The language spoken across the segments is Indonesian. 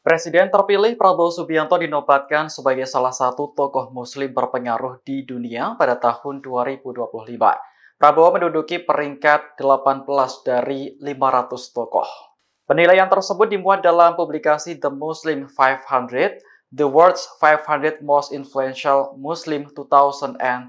Presiden terpilih Prabowo Subianto dinobatkan sebagai salah satu tokoh muslim berpengaruh di dunia pada tahun 2025. Prabowo menduduki peringkat 18 dari 500 tokoh. Penilaian tersebut dimuat dalam publikasi The Muslim 500, The World's 500 Most Influential Muslim 2025.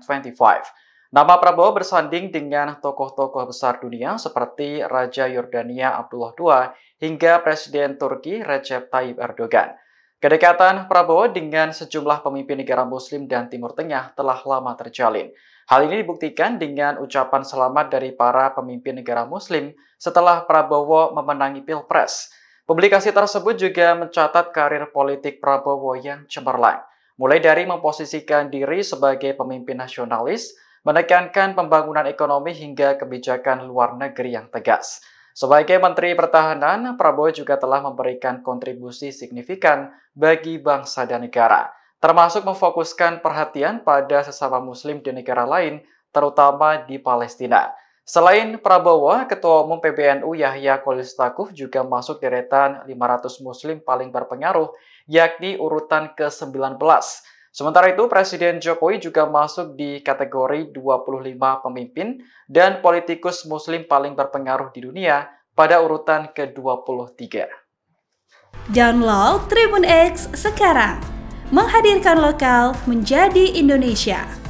Nama Prabowo bersanding dengan tokoh-tokoh besar dunia seperti Raja Yordania Abdullah II hingga Presiden Turki Recep Tayyip Erdogan. Kedekatan Prabowo dengan sejumlah pemimpin negara Muslim dan Timur Tengah telah lama terjalin. Hal ini dibuktikan dengan ucapan selamat dari para pemimpin negara Muslim setelah Prabowo memenangi Pilpres. Publikasi tersebut juga mencatat karir politik Prabowo yang cemerlang, mulai dari memposisikan diri sebagai pemimpin nasionalis menekankan pembangunan ekonomi hingga kebijakan luar negeri yang tegas. Sebagai Menteri Pertahanan, Prabowo juga telah memberikan kontribusi signifikan bagi bangsa dan negara, termasuk memfokuskan perhatian pada sesama Muslim di negara lain, terutama di Palestina. Selain Prabowo, Ketua Umum PBNU Yahya Kolistakuf juga masuk deretan 500 Muslim paling berpengaruh, yakni urutan ke-19. Sementara itu, Presiden Jokowi juga masuk di kategori 25 pemimpin dan politikus muslim paling berpengaruh di dunia pada urutan ke-23. Download Tribun X sekarang. Menghadirkan lokal menjadi Indonesia.